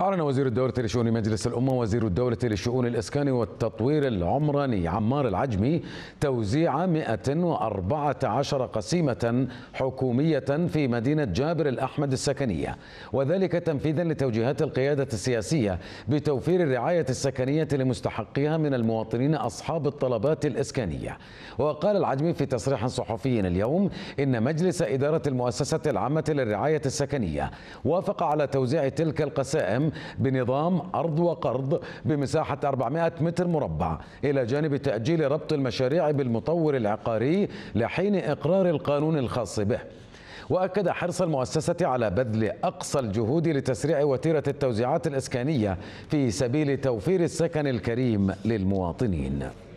أعلن وزير الدولة لشؤون مجلس الأمة وزير الدولة لشؤون الإسكان والتطوير العمراني عمار العجمي توزيع 114 قسيمة حكومية في مدينة جابر الأحمد السكنية وذلك تنفيذا لتوجيهات القيادة السياسية بتوفير الرعاية السكنية لمستحقيها من المواطنين أصحاب الطلبات الإسكانية وقال العجمي في تصريح صحفي اليوم إن مجلس إدارة المؤسسة العامة للرعاية السكنية وافق على توزيع تلك القسائم بنظام أرض وقرض بمساحة 400 متر مربع إلى جانب تأجيل ربط المشاريع بالمطور العقاري لحين إقرار القانون الخاص به وأكد حرص المؤسسة على بذل أقصى الجهود لتسريع وتيرة التوزيعات الإسكانية في سبيل توفير السكن الكريم للمواطنين